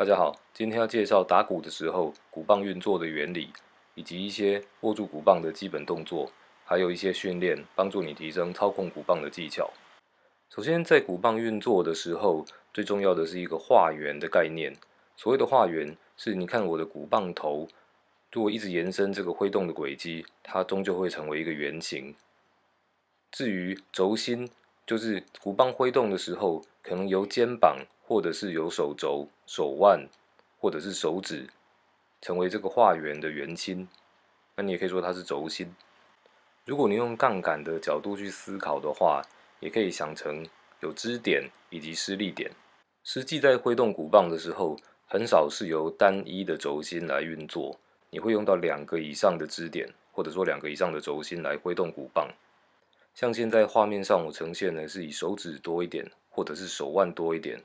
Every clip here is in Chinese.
大家好，今天要介绍打鼓的时候鼓棒运作的原理，以及一些握住鼓棒的基本动作，还有一些训练帮助你提升操控鼓棒的技巧。首先，在鼓棒运作的时候，最重要的是一个画圆的概念。所谓的画圆，是你看我的鼓棒头，如果一直延伸这个挥动的轨迹，它终究会成为一个圆形。至于轴心。就是鼓棒挥动的时候，可能由肩膀，或者是由手肘、手腕，或者是手指，成为这个画圆的圆心。那你也可以说它是轴心。如果你用杠杆的角度去思考的话，也可以想成有支点以及施力点。实际在挥动鼓棒的时候，很少是由单一的轴心来运作，你会用到两个以上的支点，或者说两个以上的轴心来挥动鼓棒。像现在画面上我呈现的是以手指多一点，或者是手腕多一点，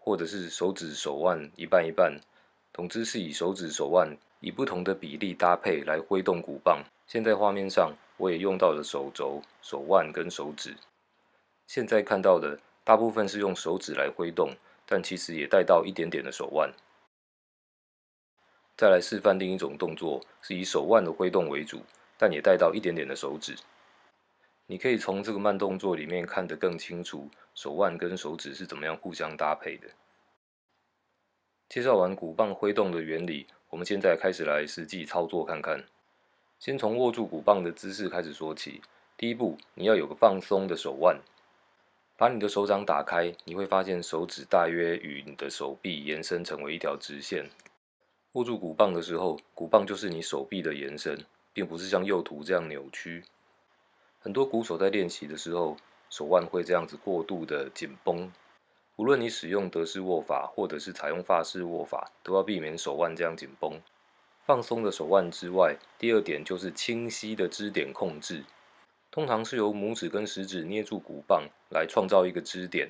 或者是手指手腕一半一半，总之是以手指手腕以不同的比例搭配来挥动鼓棒。现在画面上我也用到了手肘、手腕跟手指。现在看到的大部分是用手指来挥动，但其实也带到一点点的手腕。再来示范另一种动作，是以手腕的挥动为主，但也带到一点点的手指。你可以从这个慢动作里面看得更清楚，手腕跟手指是怎么样互相搭配的。介绍完鼓棒挥动的原理，我们现在开始来实际操作看看。先从握住鼓棒的姿势开始说起。第一步，你要有个放松的手腕，把你的手掌打开，你会发现手指大约与你的手臂延伸成为一条直线。握住鼓棒的时候，鼓棒就是你手臂的延伸，并不是像右图这样扭曲。很多鼓手在练习的时候，手腕会这样子过度的紧绷。无论你使用德式握法，或者是采用法式握法，都要避免手腕这样紧绷。放松的手腕之外，第二点就是清晰的支点控制。通常是由拇指跟食指捏住鼓棒来创造一个支点。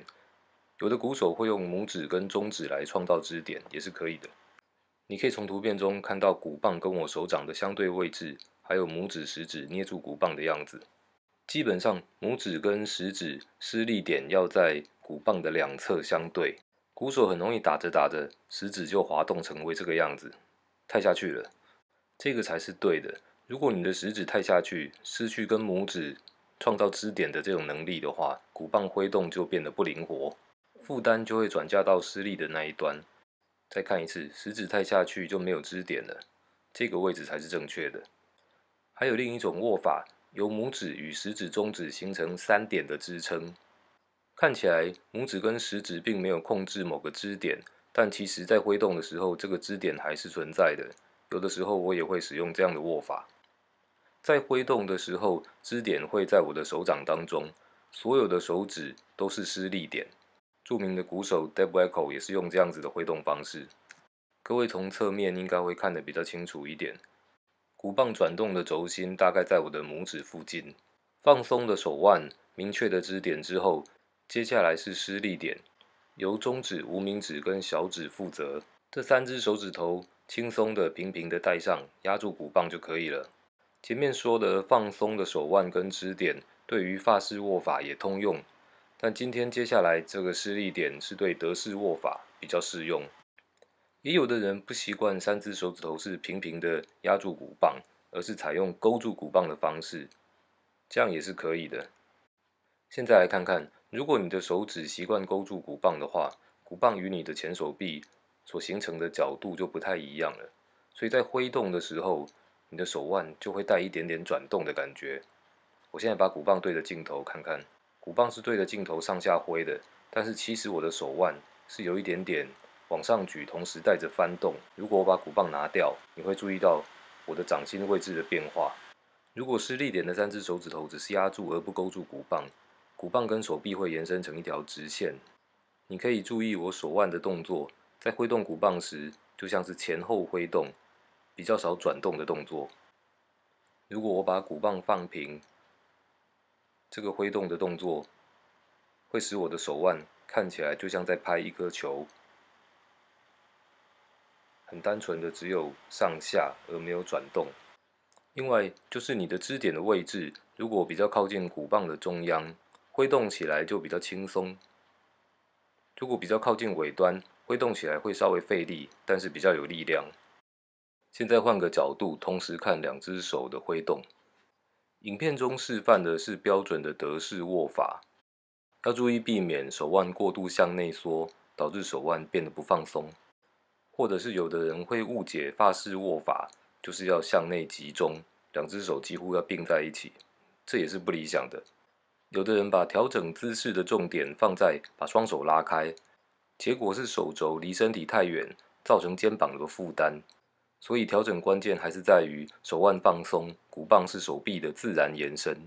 有的鼓手会用拇指跟中指来创造支点，也是可以的。你可以从图片中看到鼓棒跟我手掌的相对位置，还有拇指、食指捏住鼓棒的样子。基本上，拇指跟食指施力点要在鼓棒的两侧相对。鼓手很容易打着打着，食指就滑动成为这个样子，太下去了。这个才是对的。如果你的食指太下去，失去跟拇指创造支点的这种能力的话，鼓棒挥动就变得不灵活，负担就会转嫁到施力的那一端。再看一次，食指太下去就没有支点了。这个位置才是正确的。还有另一种握法。由拇指与食指、中指形成三点的支撑，看起来拇指跟食指并没有控制某个支点，但其实在挥动的时候，这个支点还是存在的。有的时候我也会使用这样的握法，在挥动的时候，支点会在我的手掌当中，所有的手指都是施力点。著名的鼓手 d e v e w a k e 也是用这样子的挥动方式。各位从侧面应该会看得比较清楚一点。骨棒转动的轴心大概在我的拇指附近，放松的手腕，明确的支点之后，接下来是施力点，由中指、无名指跟小指负责，这三只手指头轻松的平平的带上，压住骨棒就可以了。前面说的放松的手腕跟支点，对于发式握法也通用，但今天接下来这个施力点是对德式握法比较适用。也有的人不习惯三只手指头是平平的压住鼓棒，而是采用勾住鼓棒的方式，这样也是可以的。现在来看看，如果你的手指习惯勾住鼓棒的话，鼓棒与你的前手臂所形成的角度就不太一样了，所以在挥动的时候，你的手腕就会带一点点转动的感觉。我现在把鼓棒对着镜头看看，鼓棒是对着镜头上下挥的，但是其实我的手腕是有一点点。往上举，同时带着翻动。如果我把鼓棒拿掉，你会注意到我的掌心位置的变化。如果是立点的三只手指头，只是压住而不勾住鼓棒，鼓棒跟手臂会延伸成一条直线。你可以注意我手腕的动作，在挥动鼓棒时，就像是前后挥动，比较少转动的动作。如果我把鼓棒放平，这个挥动的动作会使我的手腕看起来就像在拍一颗球。很单纯的，只有上下而没有转动。另外，就是你的支点的位置，如果比较靠近鼓棒的中央，挥动起来就比较轻松；如果比较靠近尾端，挥动起来会稍微费力，但是比较有力量。现在换个角度，同时看两只手的挥动。影片中示范的是标准的德式握法，要注意避免手腕过度向内缩，导致手腕变得不放松。或者是有的人会误解发式握法就是要向内集中，两只手几乎要并在一起，这也是不理想的。有的人把调整姿势的重点放在把双手拉开，结果是手肘离身体太远，造成肩膀的负担。所以调整关键还是在于手腕放松，骨棒是手臂的自然延伸。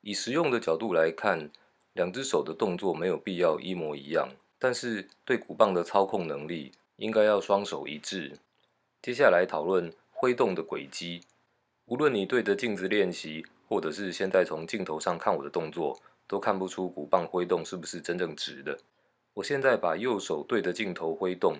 以实用的角度来看，两只手的动作没有必要一模一样，但是对骨棒的操控能力。应该要双手一致。接下来讨论挥动的轨迹。无论你对着镜子练习，或者是现在从镜头上看我的动作，都看不出鼓棒挥动是不是真正直的。我现在把右手对着镜头挥动。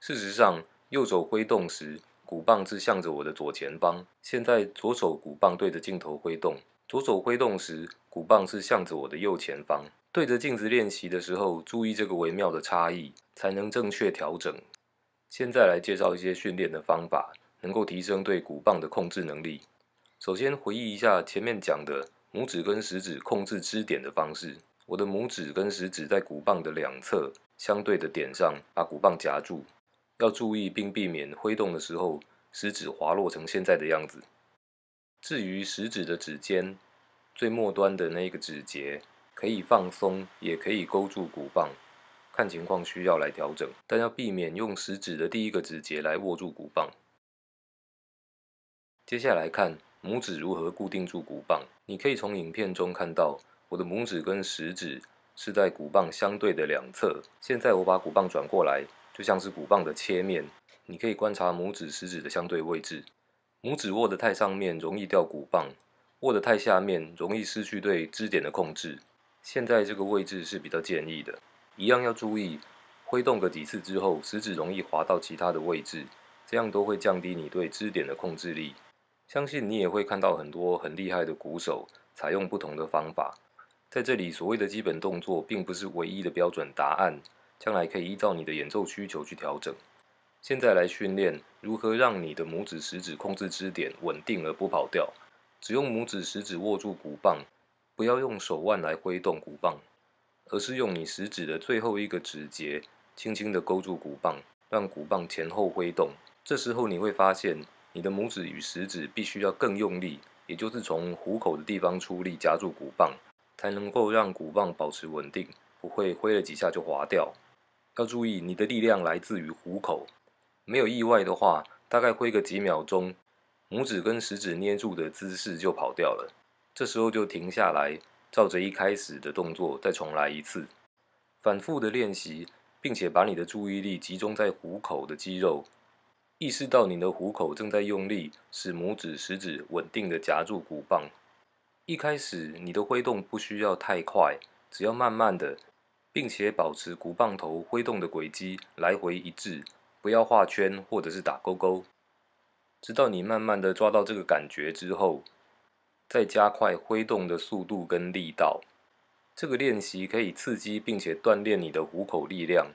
事实上，右手挥动时，鼓棒是向着我的左前方。现在左手鼓棒对着镜头挥动，左手挥动时，鼓棒是向着我的右前方。对着镜子练习的时候，注意这个微妙的差异，才能正确调整。现在来介绍一些训练的方法，能够提升对鼓棒的控制能力。首先回忆一下前面讲的拇指跟食指控制支点的方式。我的拇指跟食指在鼓棒的两侧相对的点上把鼓棒夹住，要注意并避免挥动的时候食指滑落成现在的样子。至于食指的指尖最末端的那个指节，可以放松，也可以勾住鼓棒。看情况需要来调整，但要避免用食指的第一个指节来握住鼓棒。接下来看拇指如何固定住鼓棒。你可以从影片中看到，我的拇指跟食指是在鼓棒相对的两侧。现在我把鼓棒转过来，就像是鼓棒的切面。你可以观察拇指、食指的相对位置。拇指握得太上面容易掉鼓棒，握得太下面容易失去对支点的控制。现在这个位置是比较建议的。一样要注意，挥动个几次之后，食指容易滑到其他的位置，这样都会降低你对支点的控制力。相信你也会看到很多很厉害的鼓手采用不同的方法。在这里，所谓的基本动作并不是唯一的标准答案，将来可以依照你的演奏需求去调整。现在来训练如何让你的拇指、食指控制支点稳定而不跑调。只用拇指、食指握住鼓棒，不要用手腕来挥动鼓棒。而是用你食指的最后一个指节，轻轻地勾住鼓棒，让鼓棒前后挥动。这时候你会发现，你的拇指与食指必须要更用力，也就是从虎口的地方出力夹住鼓棒，才能够让鼓棒保持稳定，不会挥了几下就滑掉。要注意，你的力量来自于虎口。没有意外的话，大概挥个几秒钟，拇指跟食指捏住的姿势就跑掉了。这时候就停下来。照着一开始的动作再重来一次，反复的练习，并且把你的注意力集中在虎口的肌肉，意识到你的虎口正在用力，使拇指、食指稳定的夹住鼓棒。一开始你的挥动不需要太快，只要慢慢的，并且保持鼓棒头挥动的轨迹来回一致，不要画圈或者是打勾勾。直到你慢慢的抓到这个感觉之后。再加快挥动的速度跟力道，这个练习可以刺激并且锻炼你的虎口力量。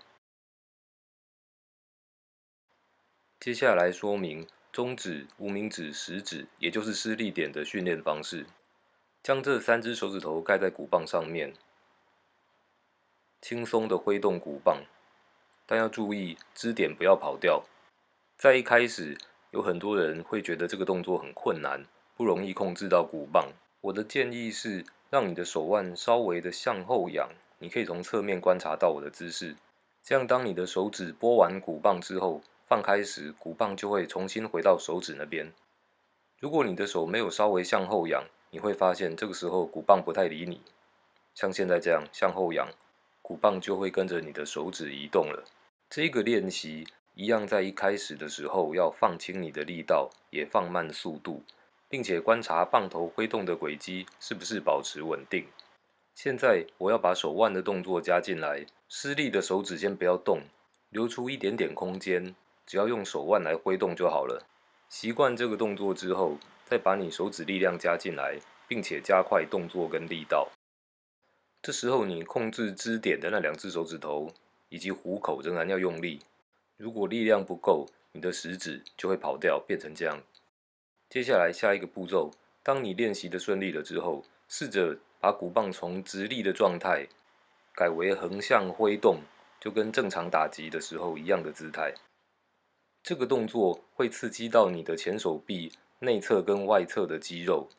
接下来说明中指、无名指、食指，也就是施力点的训练方式。将这三只手指头盖在鼓棒上面，轻松的挥动鼓棒，但要注意支点不要跑掉。在一开始，有很多人会觉得这个动作很困难。不容易控制到鼓棒。我的建议是，让你的手腕稍微的向后仰。你可以从侧面观察到我的姿势。这样，当你的手指拨完鼓棒之后，放开时，鼓棒就会重新回到手指那边。如果你的手没有稍微向后仰，你会发现这个时候鼓棒不太理你。像现在这样向后仰，鼓棒就会跟着你的手指移动了。这个练习一样，在一开始的时候要放轻你的力道，也放慢速度。并且观察棒头挥动的轨迹是不是保持稳定。现在我要把手腕的动作加进来，施力的手指先不要动，留出一点点空间，只要用手腕来挥动就好了。习惯这个动作之后，再把你手指力量加进来，并且加快动作跟力道。这时候你控制支点的那两只手指头以及虎口仍然要用力。如果力量不够，你的食指就会跑掉，变成这样。接下来下一个步骤，当你练习的顺利了之后，试着把鼓棒从直立的状态改为横向挥动，就跟正常打击的时候一样的姿态。这个动作会刺激到你的前手臂内侧跟外侧的肌肉。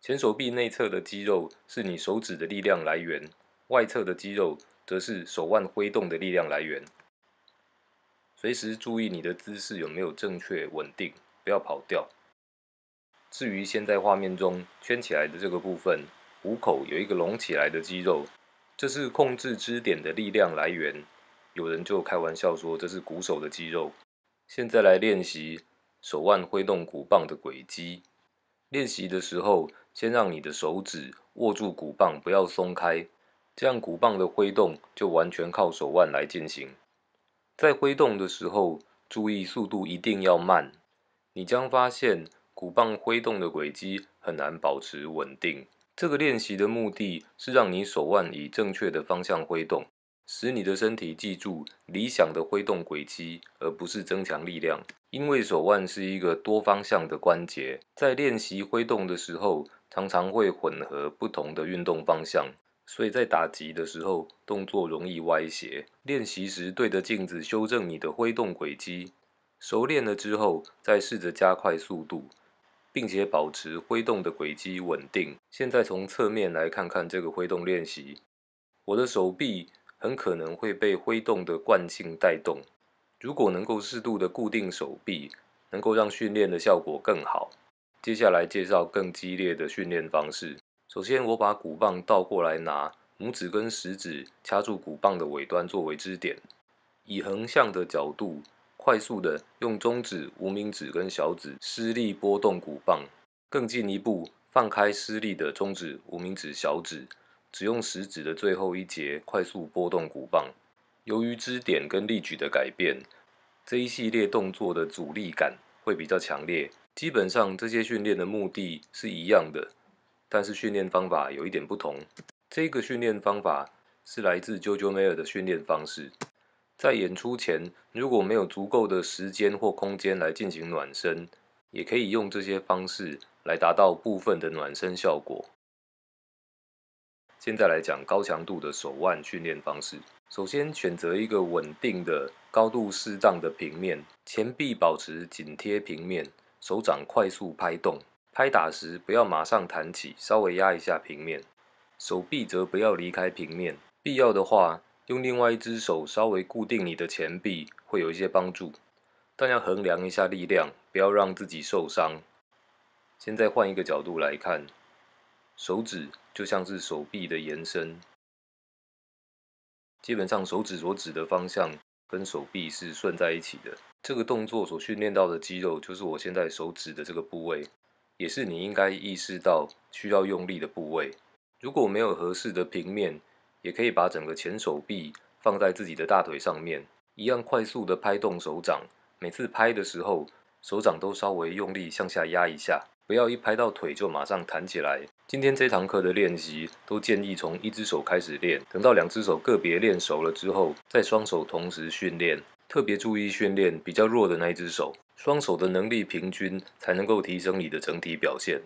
前手臂内侧的肌肉是你手指的力量来源，外侧的肌肉则是手腕挥动的力量来源。随时注意你的姿势有没有正确稳定，不要跑掉。至于现在画面中圈起来的这个部分，虎口有一个隆起来的肌肉，这是控制支点的力量来源。有人就开玩笑说这是鼓手的肌肉。现在来练习手腕挥动鼓棒的轨迹。练习的时候，先让你的手指握住鼓棒，不要松开，这样鼓棒的挥动就完全靠手腕来进行。在挥动的时候，注意速度一定要慢。你将发现。鼓棒挥动的轨迹很难保持稳定。这个练习的目的是让你手腕以正确的方向挥动，使你的身体记住理想的挥动轨迹，而不是增强力量。因为手腕是一个多方向的关节，在练习挥动的时候，常常会混合不同的运动方向，所以在打击的时候动作容易歪斜。练习时对着镜子修正你的挥动轨迹，熟练了之后再试着加快速度。并且保持挥动的轨迹稳定。现在从侧面来看看这个挥动练习。我的手臂很可能会被挥动的惯性带动。如果能够适度的固定手臂，能够让训练的效果更好。接下来介绍更激烈的训练方式。首先，我把鼓棒倒过来拿，拇指跟食指掐住鼓棒的尾端作为支点，以横向的角度。快速的用中指、无名指跟小指施力拨动鼓棒，更进一步放开施力的中指、无名指、小指，只用食指的最后一节快速拨动鼓棒。由于支点跟力矩的改变，这一系列动作的阻力感会比较强烈。基本上这些训练的目的是一样的，但是训练方法有一点不同。这个训练方法是来自 Jojo Mayer 的训练方式。在演出前，如果没有足够的时间或空间来进行暖身，也可以用这些方式来达到部分的暖身效果。现在来讲高强度的手腕训练方式。首先选择一个稳定的、高度适当的平面，前臂保持紧贴平面，手掌快速拍动。拍打时不要马上弹起，稍微压一下平面。手臂则不要离开平面，必要的话。用另外一只手稍微固定你的前臂，会有一些帮助，但要衡量一下力量，不要让自己受伤。现在换一个角度来看，手指就像是手臂的延伸，基本上手指所指的方向跟手臂是顺在一起的。这个动作所训练到的肌肉，就是我现在手指的这个部位，也是你应该意识到需要用力的部位。如果没有合适的平面，也可以把整个前手臂放在自己的大腿上面，一样快速的拍动手掌，每次拍的时候，手掌都稍微用力向下压一下，不要一拍到腿就马上弹起来。今天这堂课的练习都建议从一只手开始练，等到两只手个别练熟了之后，再双手同时训练。特别注意训练比较弱的那一只手，双手的能力平均才能够提升你的整体表现。